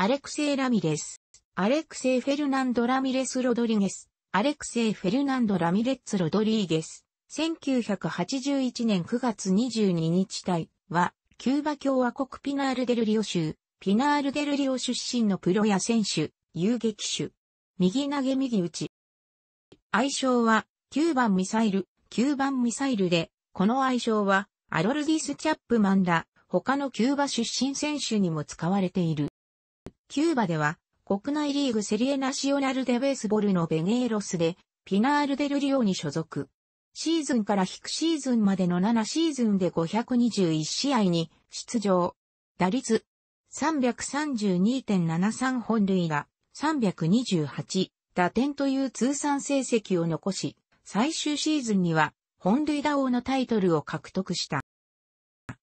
アレクセイ・ラミレス、アレクセイ・フェルナンド・ラミレス・ロドリゲス、アレクセイ・フェルナンド・ラミレッツ・ロドリーゲス、1981年9月22日隊は、キューバ共和国ピナール・デル・リオ州、ピナール・デル・リオ出身のプロ野選手、遊撃手。右投げ右打ち。愛称は、9番ミサイル、9番ミサイルで、この愛称は、アロルディス・チャップマンら、他のキューバ出身選手にも使われている。キューバでは、国内リーグセリエナシオナルデベースボルのベネーロスで、ピナールデルリオに所属。シーズンから引くシーズンまでの7シーズンで521試合に出場。打率332.73本塁打328打点という通算成績を残し、最終シーズンには本塁打王のタイトルを獲得した。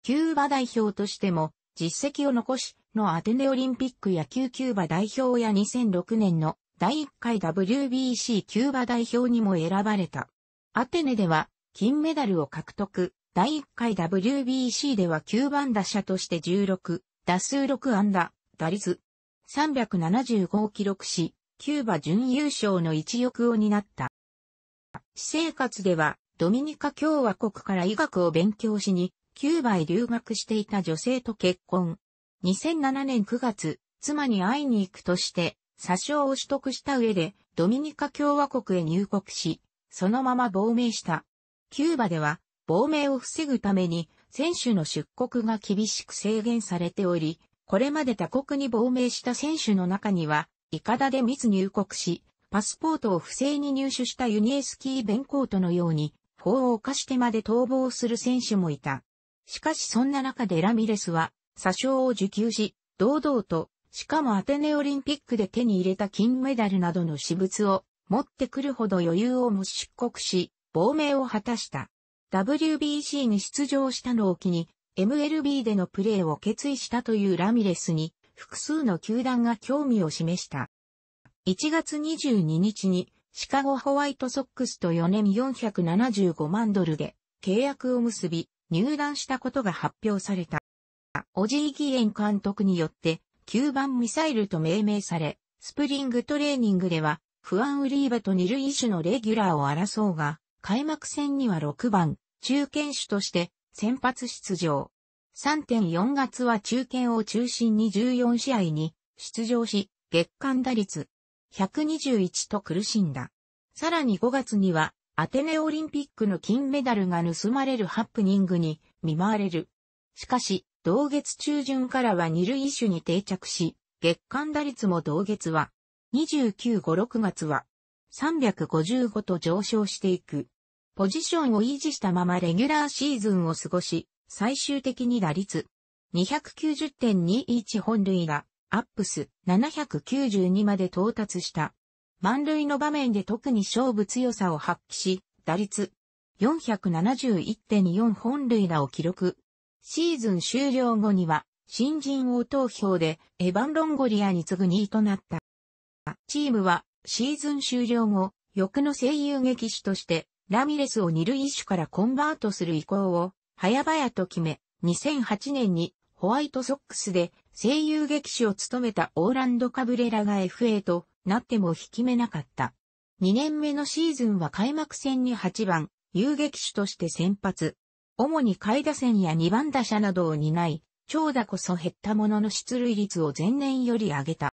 キューバ代表としても実績を残し、のアテネオリンピック野球キューバ代表や2006年の第1回 WBC キューバ代表にも選ばれた。アテネでは金メダルを獲得、第1回 WBC では9番打者として16、打数6安打、打率375を記録し、キューバ準優勝の一翼を担った。私生活ではドミニカ共和国から医学を勉強しに、キューバへ留学していた女性と結婚。2007年9月、妻に会いに行くとして、詐称を取得した上で、ドミニカ共和国へ入国し、そのまま亡命した。キューバでは、亡命を防ぐために、選手の出国が厳しく制限されており、これまで他国に亡命した選手の中には、イカダで密入国し、パスポートを不正に入手したユニエスキー・ベンコートのように、法を犯してまで逃亡する選手もいた。しかしそんな中でラミレスは、詐称を受給し、堂々と、しかもアテネオリンピックで手に入れた金メダルなどの私物を持ってくるほど余裕を持ち出国し、亡命を果たした。WBC に出場したのを機に、MLB でのプレーを決意したというラミレスに、複数の球団が興味を示した。1月22日に、シカゴホワイトソックスと4年475万ドルで契約を結び、入団したことが発表された。オジー・ギエン監督によって9番ミサイルと命名され、スプリングトレーニングでは、フアン・ウリーバと二塁手のレギュラーを争うが、開幕戦には6番、中堅手として先発出場。3.4月は中堅を中心に14試合に出場し、月間打率121と苦しんだ。さらに5月にはアテネオリンピックの金メダルが盗まれるハプニングに見舞われる。しかし、同月中旬からは二塁手に定着し、月間打率も同月は、29、5、6月は、355と上昇していく。ポジションを維持したままレギュラーシーズンを過ごし、最終的に打率、290.21本塁打、アップス792まで到達した。満塁の場面で特に勝負強さを発揮し、打率471.4本塁打を記録。シーズン終了後には、新人王投票でエヴァン・ロンゴリアに次ぐ2位となった。チームはシーズン終了後、翌の声優劇師として、ラミレスを二塁手からコンバートする意向を、早々と決め、2008年にホワイトソックスで声優劇師を務めたオーランド・カブレラが FA となっても引き目なかった。2年目のシーズンは開幕戦に8番、遊撃手として先発。主に下位打線や2番打者などを担い、長打こそ減ったものの出塁率を前年より上げた。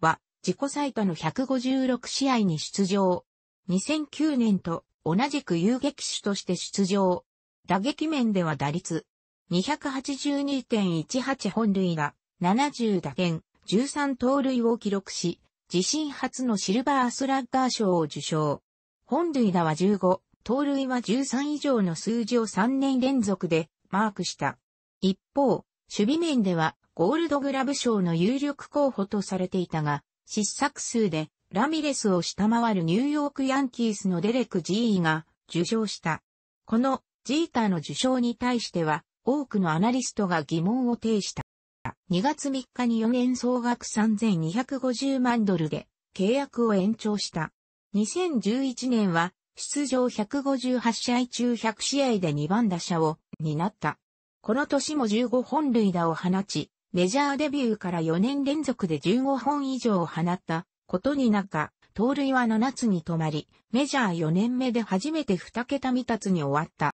は、自己最多の156試合に出場。2009年と同じく遊撃手として出場。打撃面では打率282.18本塁打、70打点、13盗塁を記録し、自身初のシルバースラッガー賞を受賞。本塁打は15、盗塁は13以上の数字を3年連続でマークした。一方、守備面ではゴールドグラブ賞の有力候補とされていたが、失策数でラミレスを下回るニューヨークヤンキースのデレク・ジーが受賞した。このジーターの受賞に対しては多くのアナリストが疑問を呈した。2月3日に4年総額3250万ドルで契約を延長した。2011年は出場158試合中100試合で2番打者を担った。この年も15本塁打を放ち、メジャーデビューから4年連続で15本以上を放ったことになか、盗塁は7つに止まり、メジャー4年目で初めて2桁未達に終わった。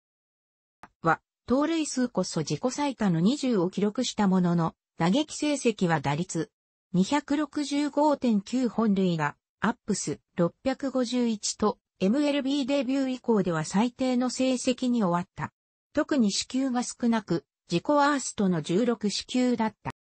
盗塁数こそ自己最多の20を記録したものの、打撃成績は打率265.9本塁がアップス651と MLB デビュー以降では最低の成績に終わった。特に支給が少なく、自己ワーストの16支給だった。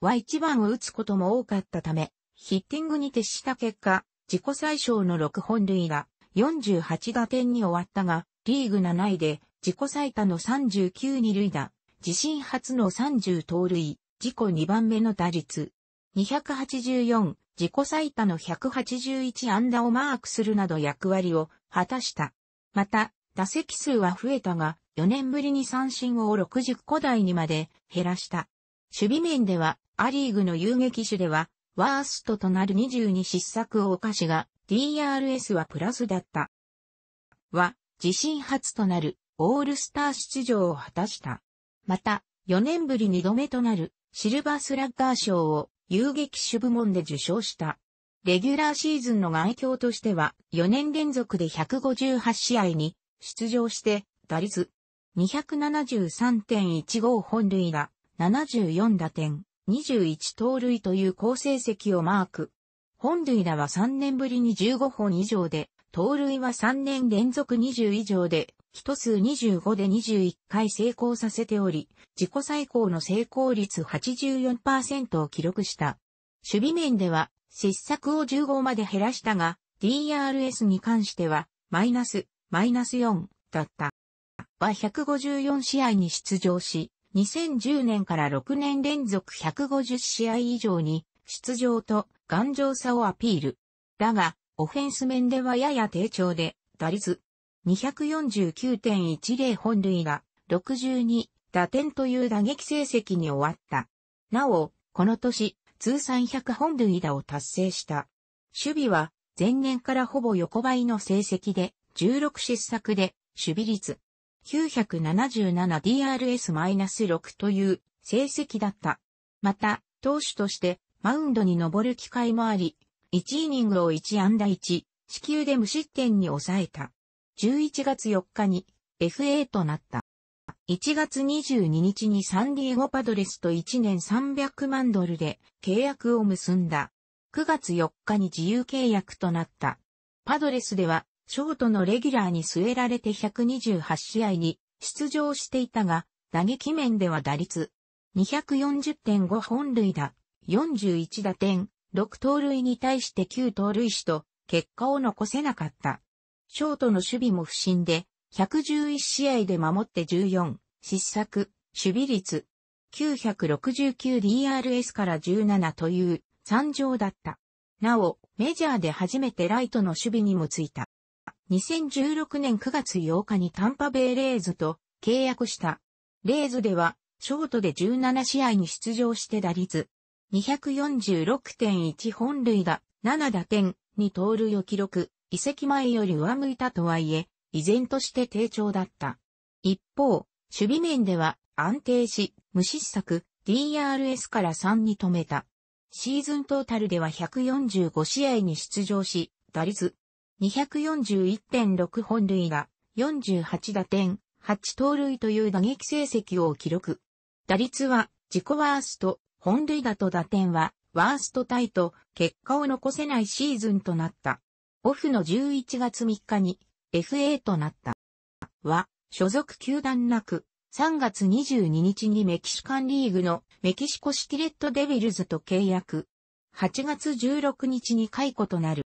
は1番を打つことも多かったため、ヒッティングに徹した結果、自己最小の6本塁が48打点に終わったが、リーグ7位で自己最多の39二塁打、自身初の30盗塁、自己2番目の打率、284、自己最多の181安打をマークするなど役割を果たした。また、打席数は増えたが、4年ぶりに三振を60個台にまで減らした。守備面では、アリーグの遊撃手では、ワーストとなる22失策を犯しが、DRS はプラスだった。は、自身初となるオールスター出場を果たした。また、4年ぶり2度目となるシルバースラッガー賞を遊撃手部門で受賞した。レギュラーシーズンの外境としては4年連続で158試合に出場して打率273.15本塁打74打点21盗塁という好成績をマーク。本塁打は3年ぶりに15本以上で、盗塁は3年連続20以上で一数25で21回成功させており、自己最高の成功率84%を記録した。守備面では、失策を15まで減らしたが、DRS に関しては、マイナス、マイナス4だった。は154試合に出場し、2010年から6年連続150試合以上に出場と頑丈さをアピール。だが、オフェンス面ではやや低調で、打率、249.10本塁打、62打点という打撃成績に終わった。なお、この年、通算100本塁打を達成した。守備は、前年からほぼ横ばいの成績で、16失策で、守備率、977DRS-6 という成績だった。また、投手としてマウンドに登る機会もあり、1イニングを1安打1、死球で無失点に抑えた。11月4日に FA となった。1月22日にサンディエゴパドレスと1年300万ドルで契約を結んだ。9月4日に自由契約となった。パドレスでは、ショートのレギュラーに据えられて128試合に出場していたが、打撃面では打率240.5本塁打、41打点、6盗塁に対して9盗塁死と結果を残せなかった。ショートの守備も不振で、111試合で守って14、失策、守備率、969DRS から17という惨状だった。なお、メジャーで初めてライトの守備にもついた。2016年9月8日にタンパベイレーズと契約した。レーズでは、ショートで17試合に出場して打率、246.1本塁打、7打点、2盗塁を記録。移籍前より上向いたとはいえ、依然として低調だった。一方、守備面では安定し、無失策、DRS から3に止めた。シーズントータルでは145試合に出場し、打率241.6本塁打、48打点、8盗塁という打撃成績を記録。打率は自己ワースト、本塁打と打点はワーストタイと結果を残せないシーズンとなった。オフの11月3日に FA となった。は、所属球団なく、3月22日にメキシカンリーグのメキシコシティレッドデビルズと契約。8月16日に解雇となる。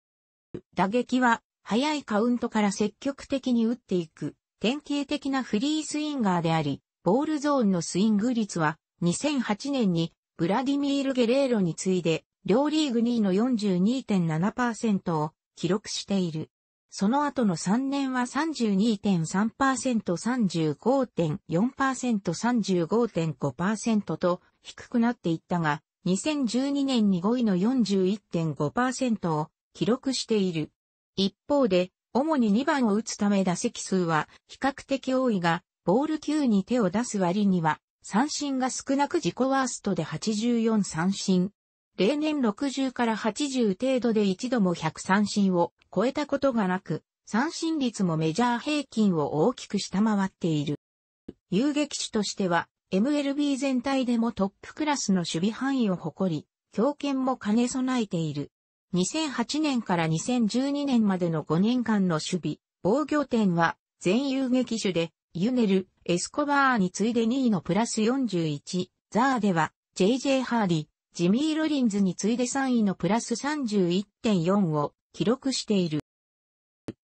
打撃は、早いカウントから積極的に打っていく、典型的なフリースインガーであり、ボールゾーンのスイング率は、2008年に、ブラディミール・ゲレーロに次いで、両リーグ2位の42.7%を記録している。その後の3年は32.3%、35.4%、35.5%と低くなっていったが、2012年に5位の41.5%を記録している。一方で、主に2番を打つため打席数は比較的多いが、ボール級に手を出す割には、三振が少なく自己ワーストで84三振、例年60から80程度で一度も100三振を超えたことがなく、三振率もメジャー平均を大きく下回っている。遊撃手としては、MLB 全体でもトップクラスの守備範囲を誇り、強肩も兼ね備えている。2008年から2012年までの5年間の守備、防御点は全遊撃手で、ユネル、エスコバーに次いで2位のプラス41、ザーでは、JJ ハーリー、ジミー・ロリンズに次いで3位のプラス31.4を記録している。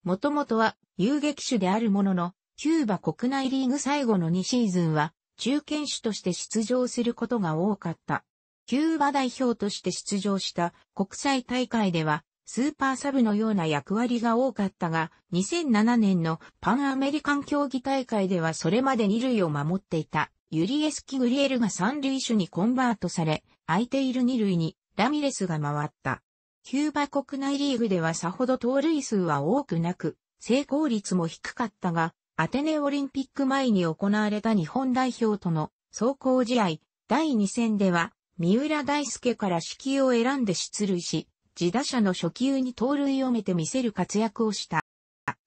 もともとは遊撃手であるものの、キューバ国内リーグ最後の2シーズンは中堅手として出場することが多かった。キューバ代表として出場した国際大会ではスーパーサブのような役割が多かったが、2007年のパンアメリカン競技大会ではそれまで2塁を守っていたユリエス・キグリエルが3塁手にコンバートされ、空いている二塁にラミレスが回った。キューバ国内リーグではさほど盗塁数は多くなく、成功率も低かったが、アテネオリンピック前に行われた日本代表との走行試合第2戦では、三浦大輔から指揮を選んで出塁し、自打者の初球に盗塁をめて見せる活躍をした。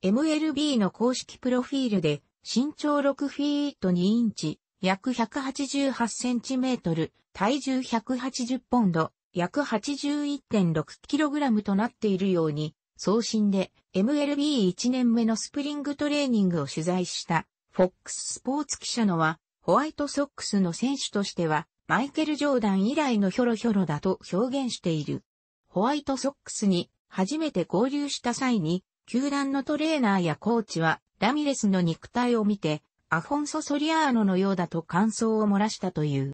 MLB の公式プロフィールで、身長6フィート2インチ、約188センチメートル、体重180ポンド、約 81.6kg となっているように、送信で MLB1 年目のスプリングトレーニングを取材したフォックスポーツ記者のは、ホワイトソックスの選手としては、マイケル・ジョーダン以来のヒョロヒョロだと表現している。ホワイトソックスに初めて合流した際に、球団のトレーナーやコーチは、ラミレスの肉体を見て、アフォンソ・ソリアーノのようだと感想を漏らしたという。